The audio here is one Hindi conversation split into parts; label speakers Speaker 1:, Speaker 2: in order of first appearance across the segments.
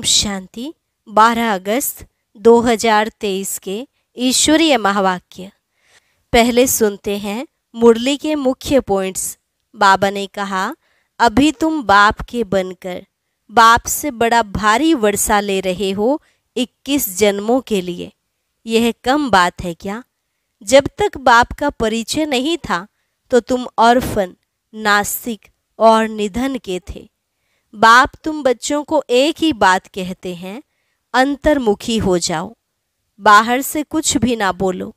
Speaker 1: ओम शांति 12 अगस्त 2023 के ईश्वरीय महावाक्य पहले सुनते हैं मुरली के मुख्य पॉइंट्स बाबा ने कहा अभी तुम बाप के बनकर बाप से बड़ा भारी वर्षा ले रहे हो 21 जन्मों के लिए यह कम बात है क्या जब तक बाप का परिचय नहीं था तो तुम ऑर्फन नास्तिक और निधन के थे बाप तुम बच्चों को एक ही बात कहते हैं अंतर्मुखी हो जाओ बाहर से कुछ भी ना बोलो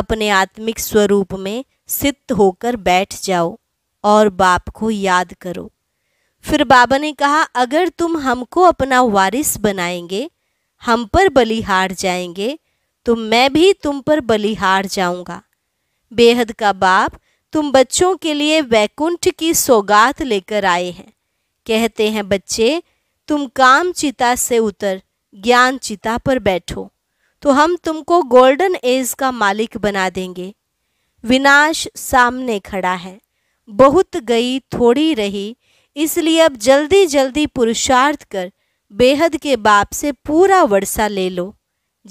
Speaker 1: अपने आत्मिक स्वरूप में सित होकर बैठ जाओ और बाप को याद करो फिर बाबा ने कहा अगर तुम हमको अपना वारिस बनाएंगे हम पर बलिहार जाएंगे तो मैं भी तुम पर बलिहार जाऊंगा बेहद का बाप तुम बच्चों के लिए वैकुंठ की सौगात लेकर आए हैं कहते हैं बच्चे तुम काम चिता से उतर ज्ञान चिता पर बैठो तो हम तुमको गोल्डन एज का मालिक बना देंगे विनाश सामने खड़ा है बहुत गई थोड़ी रही इसलिए अब जल्दी जल्दी पुरुषार्थ कर बेहद के बाप से पूरा वर्षा ले लो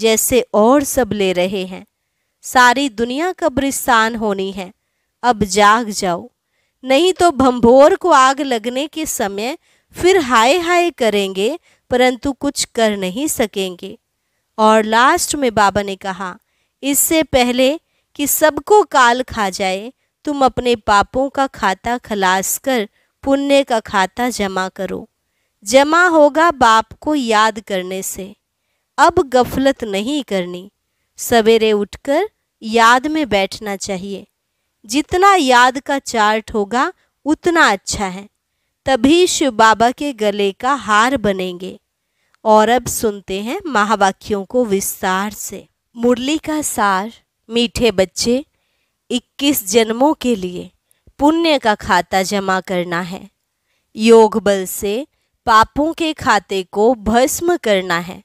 Speaker 1: जैसे और सब ले रहे हैं सारी दुनिया कब्रिस्तान होनी है अब जाग जाओ नहीं तो भंभोर को आग लगने के समय फिर हाय हाय करेंगे परंतु कुछ कर नहीं सकेंगे और लास्ट में बाबा ने कहा इससे पहले कि सबको काल खा जाए तुम अपने पापों का खाता खलास कर पुण्य का खाता जमा करो जमा होगा बाप को याद करने से अब गफलत नहीं करनी सवेरे उठकर याद में बैठना चाहिए जितना याद का चार्ट होगा उतना अच्छा है तभी शिव बाबा के गले का हार बनेंगे और अब सुनते हैं महावाक्यों को विस्तार से मुरली का सार मीठे बच्चे 21 जन्मों के लिए पुण्य का खाता जमा करना है योग बल से पापों के खाते को भस्म करना है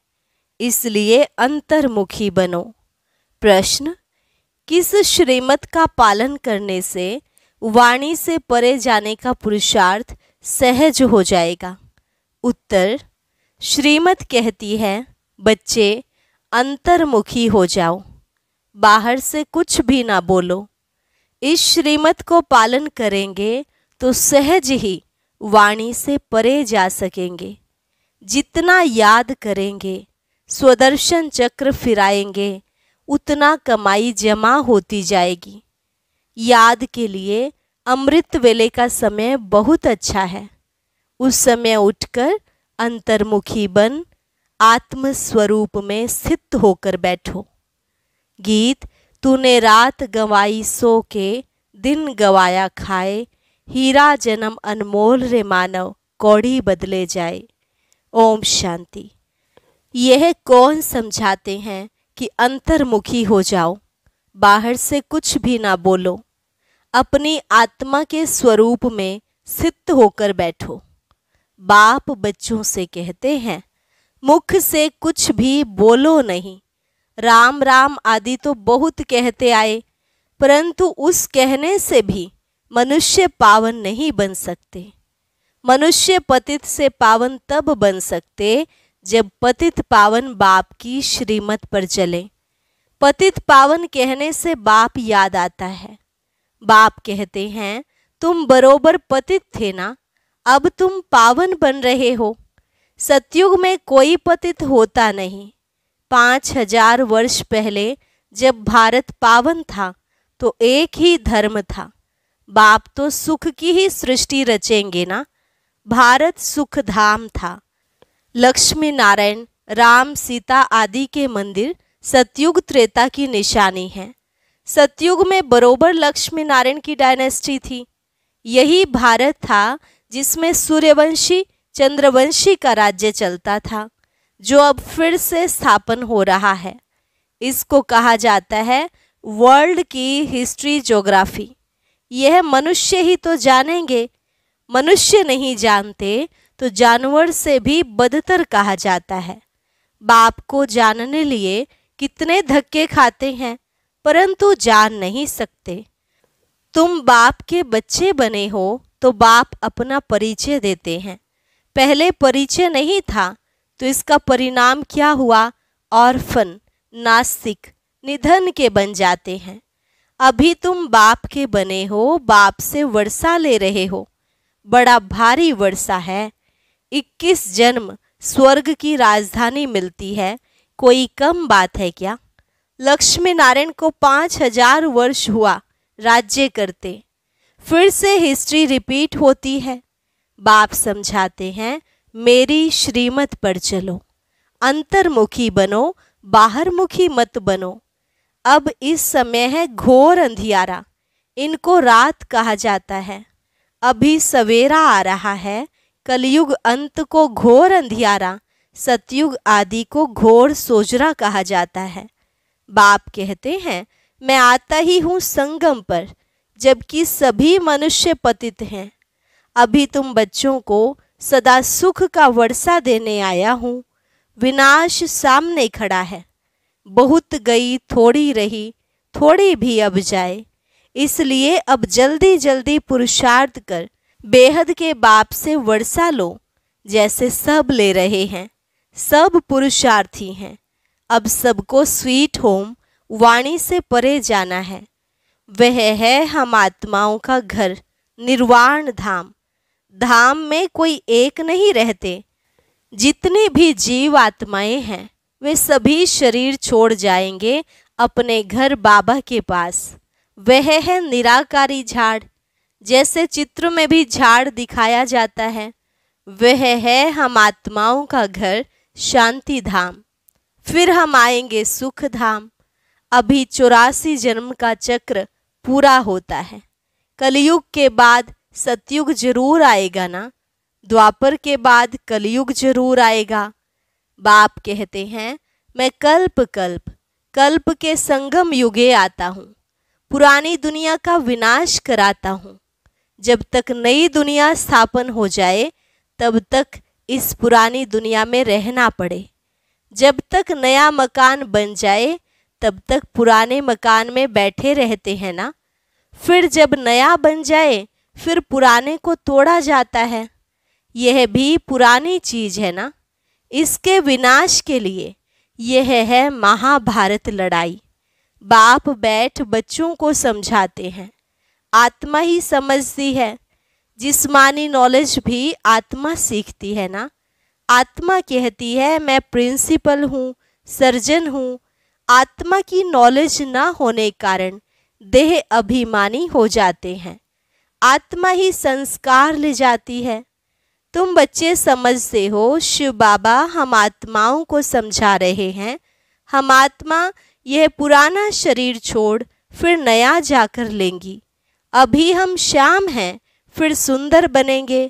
Speaker 1: इसलिए अंतर्मुखी बनो प्रश्न किस श्रीमत का पालन करने से वाणी से परे जाने का पुरुषार्थ सहज हो जाएगा उत्तर श्रीमत कहती है बच्चे अंतर्मुखी हो जाओ बाहर से कुछ भी ना बोलो इस श्रीमत को पालन करेंगे तो सहज ही वाणी से परे जा सकेंगे जितना याद करेंगे स्वदर्शन चक्र फिराएंगे उतना कमाई जमा होती जाएगी याद के लिए अमृत वेले का समय बहुत अच्छा है उस समय उठकर अंतर्मुखी बन आत्म स्वरूप में स्थित होकर बैठो गीत तूने रात गवाई सो के दिन गवाया खाए हीरा जन्म अनमोल रे मानव कौड़ी बदले जाए ओम शांति यह कौन समझाते हैं कि अंतर्मुखी हो जाओ बाहर से कुछ भी ना बोलो अपनी आत्मा के स्वरूप में सिद्ध होकर बैठो बाप बच्चों से कहते हैं मुख से कुछ भी बोलो नहीं राम राम आदि तो बहुत कहते आए परंतु उस कहने से भी मनुष्य पावन नहीं बन सकते मनुष्य पतित से पावन तब बन सकते जब पतित पावन बाप की श्रीमत पर चले पतित पावन कहने से बाप याद आता है बाप कहते हैं तुम बरोबर पतित थे ना अब तुम पावन बन रहे हो सतयुग में कोई पतित होता नहीं पाँच हजार वर्ष पहले जब भारत पावन था तो एक ही धर्म था बाप तो सुख की ही सृष्टि रचेंगे ना भारत सुख धाम था लक्ष्मी नारायण राम सीता आदि के मंदिर सतयुग त्रेता की निशानी है सतयुग में बरोबर लक्ष्मी नारायण की डायनेस्टी थी यही भारत था जिसमें सूर्यवंशी चंद्रवंशी का राज्य चलता था जो अब फिर से स्थापन हो रहा है इसको कहा जाता है वर्ल्ड की हिस्ट्री जोग्राफी यह मनुष्य ही तो जानेंगे मनुष्य नहीं जानते तो जानवर से भी बदतर कहा जाता है बाप को जानने लिए कितने धक्के खाते हैं परंतु जान नहीं सकते तुम बाप के बच्चे बने हो तो बाप अपना परिचय देते हैं पहले परिचय नहीं था तो इसका परिणाम क्या हुआ ऑर्फन नास्तिक निधन के बन जाते हैं अभी तुम बाप के बने हो बाप से वर्षा ले रहे हो बड़ा भारी वर्षा है इक्कीस जन्म स्वर्ग की राजधानी मिलती है कोई कम बात है क्या लक्ष्मी नारायण को पाँच हजार वर्ष हुआ राज्य करते फिर से हिस्ट्री रिपीट होती है बाप समझाते हैं मेरी श्रीमत पर चलो अंतर्मुखी बनो बाहर मुखी मत बनो अब इस समय है घोर अंधियारा इनको रात कहा जाता है अभी सवेरा आ रहा है कलयुग अंत को घोर अंधियारा सतयुग आदि को घोर सोजरा कहा जाता है बाप कहते हैं मैं आता ही हूँ संगम पर जबकि सभी मनुष्य पतित हैं अभी तुम बच्चों को सदा सुख का वर्षा देने आया हूँ विनाश सामने खड़ा है बहुत गई थोड़ी रही थोड़ी भी अब जाए इसलिए अब जल्दी जल्दी पुरुषार्थ कर बेहद के बाप से वर्षा लो जैसे सब ले रहे हैं सब पुरुषार्थी हैं अब सबको स्वीट होम वाणी से परे जाना है वह है हम आत्माओं का घर निर्वाण धाम धाम में कोई एक नहीं रहते जितने भी जीव आत्माएं हैं वे सभी शरीर छोड़ जाएंगे अपने घर बाबा के पास वह है निराकारी झाड़ जैसे चित्र में भी झाड़ दिखाया जाता है वह है हम आत्माओं का घर शांति धाम फिर हम आएंगे सुख धाम अभी चौरासी जन्म का चक्र पूरा होता है कलयुग के बाद सतयुग जरूर आएगा ना द्वापर के बाद कलयुग जरूर आएगा बाप कहते हैं मैं कल्प कल्प कल्प के संगम युगे आता हूँ पुरानी दुनिया का विनाश कराता हूँ जब तक नई दुनिया स्थापन हो जाए तब तक इस पुरानी दुनिया में रहना पड़े जब तक नया मकान बन जाए तब तक पुराने मकान में बैठे रहते हैं ना फिर जब नया बन जाए फिर पुराने को तोड़ा जाता है यह भी पुरानी चीज़ है ना इसके विनाश के लिए यह है महाभारत लड़ाई बाप बैठ बच्चों को समझाते हैं आत्मा ही समझती है जिस्मानी नॉलेज भी आत्मा सीखती है ना आत्मा कहती है मैं प्रिंसिपल हूँ सर्जन हूँ आत्मा की नॉलेज ना होने कारण देह अभिमानी हो जाते हैं आत्मा ही संस्कार ले जाती है तुम बच्चे समझते हो शिव बाबा हम आत्माओं को समझा रहे हैं हम आत्मा यह पुराना शरीर छोड़ फिर नया जाकर लेंगी अभी हम श्याम हैं फिर सुंदर बनेंगे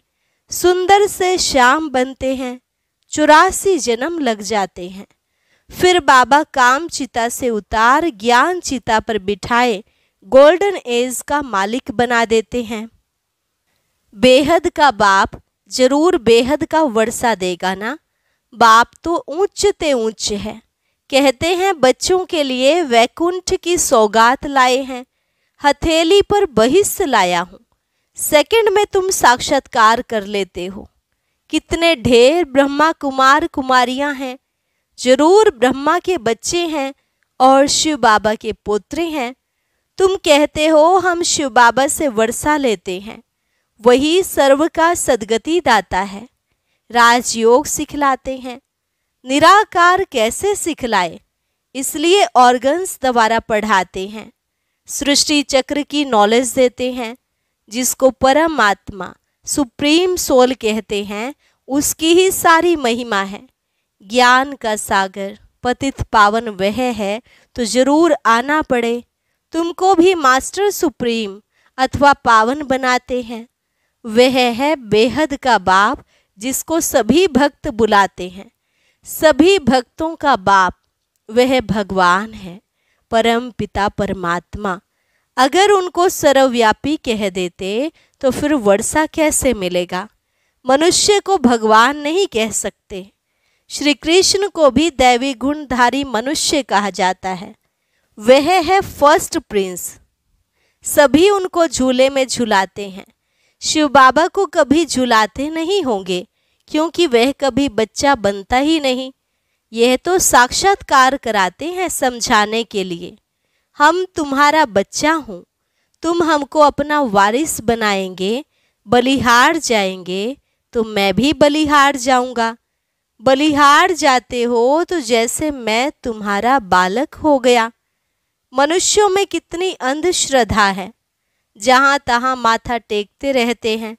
Speaker 1: सुंदर से श्याम बनते हैं चौरासी जन्म लग जाते हैं फिर बाबा काम चिता से उतार ज्ञान चिता पर बिठाए गोल्डन एज का मालिक बना देते हैं बेहद का बाप जरूर बेहद का वर्षा देगा ना बाप तो ऊंचते ऊंच है कहते हैं बच्चों के लिए वैकुंठ की सौगात लाए हैं हथेली पर बहिस्त लाया हूँ सेकंड में तुम साक्षात्कार कर लेते हो कितने ढेर ब्रह्मा कुमार कुमारियाँ हैं जरूर ब्रह्मा के बच्चे हैं और शिव बाबा के पोत्रे हैं तुम कहते हो हम शिव बाबा से वर्षा लेते हैं वही सर्व का सदगति दाता है राजयोग सिखलाते हैं निराकार कैसे सिखलाए इसलिए ऑर्गन्स द्वारा पढ़ाते हैं सृष्टि चक्र की नॉलेज देते हैं जिसको परमात्मा सुप्रीम सोल कहते हैं उसकी ही सारी महिमा है ज्ञान का सागर पतित पावन वह है तो ज़रूर आना पड़े तुमको भी मास्टर सुप्रीम अथवा पावन बनाते हैं वह है बेहद का बाप जिसको सभी भक्त बुलाते हैं सभी भक्तों का बाप वह भगवान है परम पिता परमात्मा अगर उनको सर्वव्यापी कह देते तो फिर वर्षा कैसे मिलेगा मनुष्य को भगवान नहीं कह सकते श्री कृष्ण को भी दैवी गुणधारी मनुष्य कहा जाता है वह है फर्स्ट प्रिंस सभी उनको झूले में झुलाते हैं शिव बाबा को कभी झुलाते नहीं होंगे क्योंकि वह कभी बच्चा बनता ही नहीं यह तो साक्षात्कार कराते हैं समझाने के लिए हम तुम्हारा बच्चा हूँ तुम हमको अपना वारिस बनाएंगे बलिहार जाएंगे तो मैं भी बलिहार जाऊँगा बलिहार जाते हो तो जैसे मैं तुम्हारा बालक हो गया मनुष्यों में कितनी अंधश्रद्धा है जहाँ तहाँ माथा टेकते रहते हैं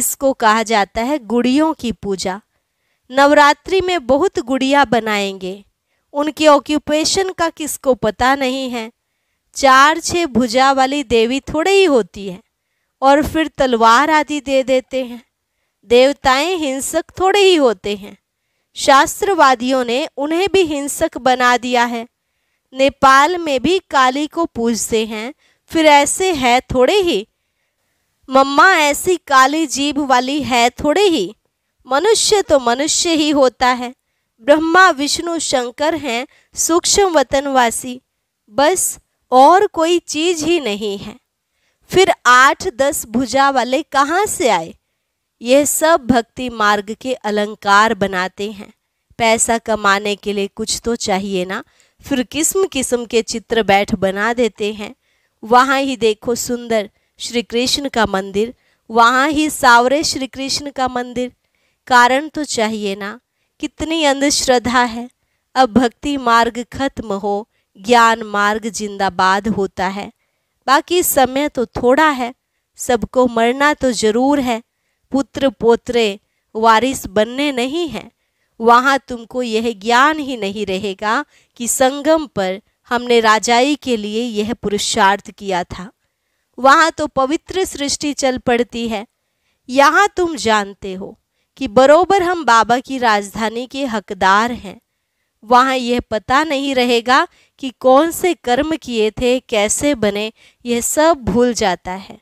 Speaker 1: इसको कहा जाता है गुड़ियों की पूजा नवरात्रि में बहुत गुड़िया बनाएंगे उनके ऑक्यूपेशन का किसको पता नहीं है चार छः भुजा वाली देवी थोड़े ही होती है और फिर तलवार आदि दे देते हैं देवताएं हिंसक थोड़े ही होते हैं शास्त्रवादियों ने उन्हें भी हिंसक बना दिया है नेपाल में भी काली को पूजते हैं फिर ऐसे है थोड़े ही मम्मा ऐसी काली जीभ वाली है थोड़े ही मनुष्य तो मनुष्य ही होता है ब्रह्मा विष्णु शंकर हैं सूक्ष्म वतनवासी बस और कोई चीज ही नहीं है फिर आठ दस भुजा वाले कहाँ से आए यह सब भक्ति मार्ग के अलंकार बनाते हैं पैसा कमाने के लिए कुछ तो चाहिए ना फिर किस्म किस्म के चित्र बैठ बना देते हैं वहाँ ही देखो सुंदर श्री कृष्ण का मंदिर वहाँ ही सावरे श्री कृष्ण का मंदिर कारण तो चाहिए ना कितनी अंधश्रद्धा है अब भक्ति मार्ग खत्म हो ज्ञान मार्ग जिंदाबाद होता है बाकी समय तो थोड़ा है सबको मरना तो जरूर है पुत्र पोत्रे वारिस बनने नहीं हैं वहाँ तुमको यह ज्ञान ही नहीं रहेगा कि संगम पर हमने राजाई के लिए यह पुरुषार्थ किया था वहाँ तो पवित्र सृष्टि चल पड़ती है यहाँ तुम जानते हो कि बरोबर हम बाबा की राजधानी के हकदार हैं वहाँ यह पता नहीं रहेगा कि कौन से कर्म किए थे कैसे बने यह सब भूल जाता है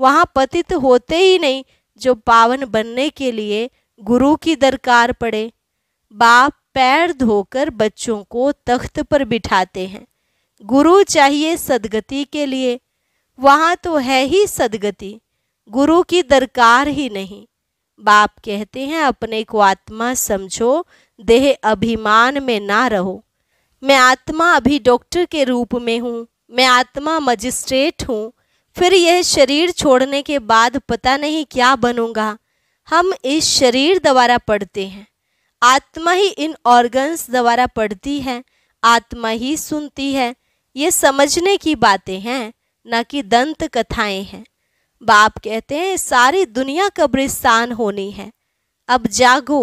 Speaker 1: वहाँ पतित होते ही नहीं जो पावन बनने के लिए गुरु की दरकार पड़े बाप पैर धोकर बच्चों को तख्त पर बिठाते हैं गुरु चाहिए सदगति के लिए वहाँ तो है ही सदगति गुरु की दरकार ही नहीं बाप कहते हैं अपने को आत्मा समझो देह अभिमान में ना रहो मैं आत्मा अभी डॉक्टर के रूप में हूँ मैं आत्मा मजिस्ट्रेट हूँ फिर यह शरीर छोड़ने के बाद पता नहीं क्या बनूंगा हम इस शरीर द्वारा पढ़ते हैं आत्मा ही इन ऑर्गन्स द्वारा पढ़ती है आत्मा ही सुनती है ये समझने की बातें हैं न कि दंत कथाएं हैं बाप कहते हैं सारी दुनिया कब्रिस्तान होनी है अब जागो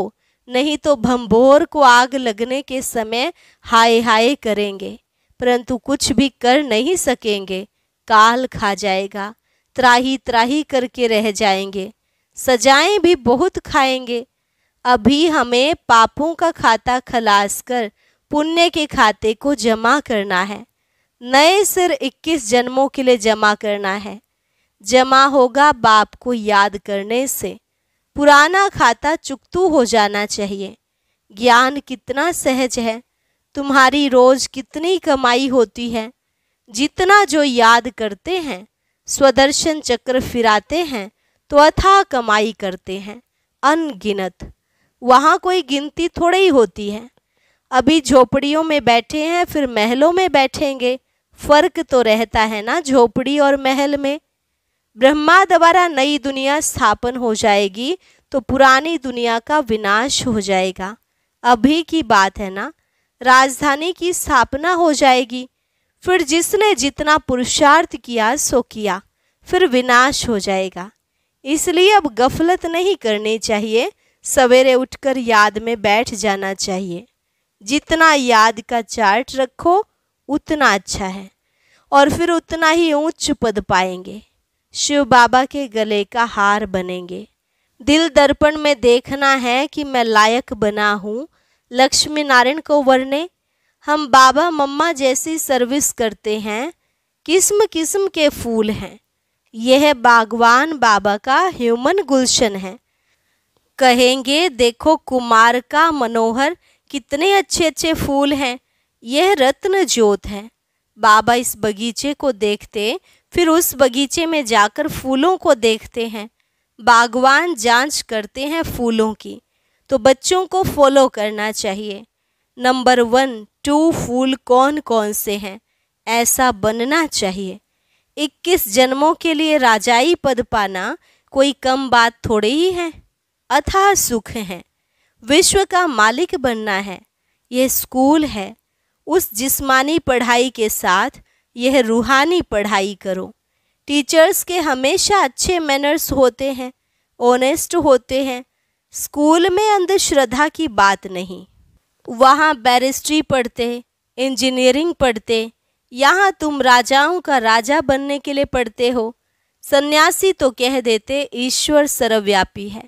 Speaker 1: नहीं तो भंभोर को आग लगने के समय हाय हाय करेंगे परंतु कुछ भी कर नहीं सकेंगे काल खा जाएगा त्राही त्राही करके रह जाएंगे सजाएं भी बहुत खाएंगे अभी हमें पापों का खाता खलास कर पुण्य के खाते को जमा करना है नए सिर 21 जन्मों के लिए जमा करना है जमा होगा बाप को याद करने से पुराना खाता चुकतू हो जाना चाहिए ज्ञान कितना सहज है तुम्हारी रोज कितनी कमाई होती है जितना जो याद करते हैं स्वदर्शन चक्र फिराते हैं तो अथा कमाई करते हैं अनगिनत वहाँ कोई गिनती थोड़ी ही होती है अभी झोपड़ियों में बैठे हैं फिर महलों में बैठेंगे फर्क तो रहता है ना झोपड़ी और महल में ब्रह्मा द्वारा नई दुनिया स्थापन हो जाएगी तो पुरानी दुनिया का विनाश हो जाएगा अभी की बात है ना राजधानी की स्थापना हो जाएगी फिर जिसने जितना पुरुषार्थ किया सो किया फिर विनाश हो जाएगा इसलिए अब गफलत नहीं करनी चाहिए सवेरे उठकर याद में बैठ जाना चाहिए जितना याद का चार्ट रखो उतना अच्छा है और फिर उतना ही ऊंच पद पाएंगे शिव बाबा के गले का हार बनेंगे दिल दर्पण में देखना है कि मैं लायक बना हूँ लक्ष्मी नारायण को वरने हम बाबा मम्मा जैसी सर्विस करते हैं किस्म किस्म के फूल हैं यह बागवान बाबा का ह्यूमन गुलशन है कहेंगे देखो कुमार का मनोहर कितने अच्छे अच्छे फूल हैं यह रत्न ज्योत है बाबा इस बगीचे को देखते फिर उस बगीचे में जाकर फूलों को देखते हैं बागवान जांच करते हैं फूलों की तो बच्चों को फॉलो करना चाहिए नंबर वन टू फूल कौन कौन से हैं ऐसा बनना चाहिए इक्कीस जन्मों के लिए राजाई पद पाना कोई कम बात थोड़ी ही है अथाह सुख है विश्व का मालिक बनना है यह स्कूल है उस जिस्मानी पढ़ाई के साथ यह रूहानी पढ़ाई करो टीचर्स के हमेशा अच्छे मैनर्स होते हैं ऑनेस्ट होते हैं स्कूल में अंधश्रद्धा की बात नहीं वहाँ बैरिस्ट्री पढ़ते इंजीनियरिंग पढ़ते यहाँ तुम राजाओं का राजा बनने के लिए पढ़ते हो सन्यासी तो कह देते ईश्वर सर्वव्यापी है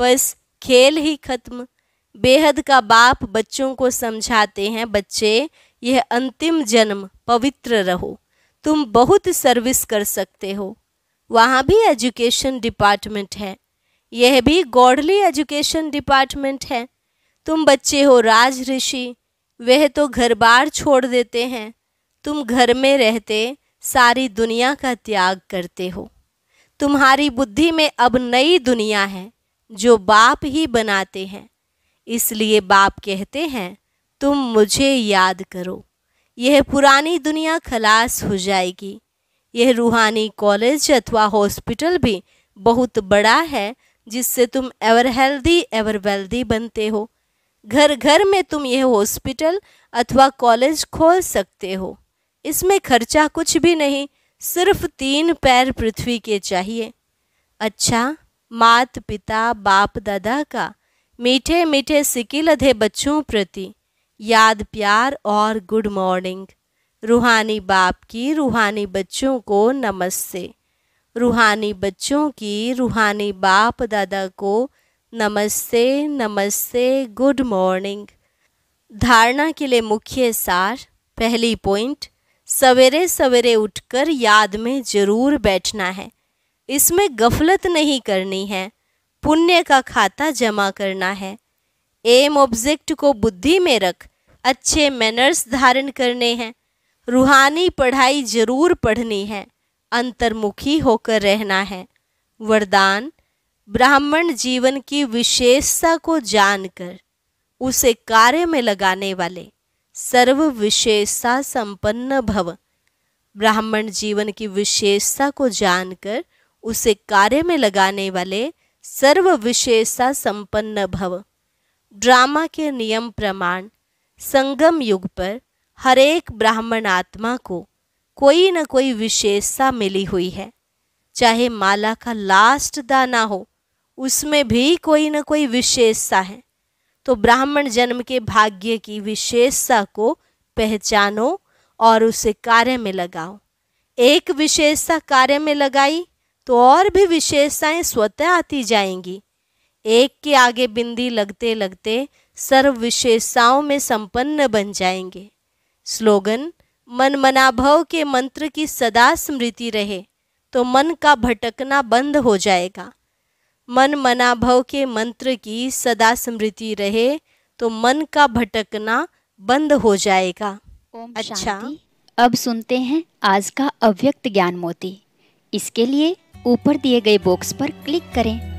Speaker 1: बस खेल ही खत्म बेहद का बाप बच्चों को समझाते हैं बच्चे यह अंतिम जन्म पवित्र रहो तुम बहुत सर्विस कर सकते हो वहाँ भी एजुकेशन डिपार्टमेंट है यह भी गॉडली एजुकेशन डिपार्टमेंट है तुम बच्चे हो राज ऋषि वह तो घर बार छोड़ देते हैं तुम घर में रहते सारी दुनिया का त्याग करते हो तुम्हारी बुद्धि में अब नई दुनिया है जो बाप ही बनाते हैं इसलिए बाप कहते हैं तुम मुझे याद करो यह पुरानी दुनिया खलास हो जाएगी यह रूहानी कॉलेज अथवा हॉस्पिटल भी बहुत बड़ा है जिससे तुम एवर हेल्दी एवर वेल्दी बनते हो घर घर में तुम यह हॉस्पिटल अथवा कॉलेज खोल सकते हो इसमें खर्चा कुछ भी नहीं सिर्फ तीन पैर पृथ्वी के चाहिए अच्छा मात पिता बाप दादा का मीठे मीठे सिकिल अधे बच्चों प्रति याद प्यार और गुड मॉर्निंग रूहानी बाप की रूहानी बच्चों को नमस्ते रूहानी बच्चों की रूहानी बाप दादा को नमस्ते नमस्ते गुड मॉर्निंग धारणा के लिए मुख्य सार पहली पॉइंट सवेरे सवेरे उठकर याद में जरूर बैठना है इसमें गफलत नहीं करनी है पुण्य का खाता जमा करना है एम ऑब्जेक्ट को बुद्धि में रख अच्छे मैनर्स धारण करने हैं रूहानी पढ़ाई जरूर पढ़नी है अंतर्मुखी होकर रहना है वरदान ब्राह्मण जीवन की विशेषता को जानकर उसे कार्य में लगाने वाले सर्व विशेषता संपन्न भव ब्राह्मण जीवन की विशेषता को जानकर उसे कार्य में लगाने वाले सर्व विशेषता संपन्न भव ड्रामा के नियम प्रमाण संगम युग पर हरेक ब्राह्मण आत्मा को कोई न कोई विशेषता मिली हुई है चाहे माला का लास्ट दाना हो उसमें भी कोई न कोई विशेषता है तो ब्राह्मण जन्म के भाग्य की विशेषता को पहचानो और उसे कार्य में लगाओ एक विशेषता कार्य में लगाई तो और भी विशेषताएं स्वतः आती जाएंगी एक के आगे बिंदी लगते लगते सर्व विशेषताओं में संपन्न बन जाएंगे स्लोगन मन मनाभव के मंत्र की सदा स्मृति रहे तो मन का भटकना बंद हो जाएगा मन मनाभव के मंत्र की सदा स्मृति रहे तो मन का भटकना बंद हो जाएगा अच्छा अब सुनते हैं आज का अव्यक्त ज्ञान मोती इसके लिए ऊपर दिए गए बॉक्स पर क्लिक करें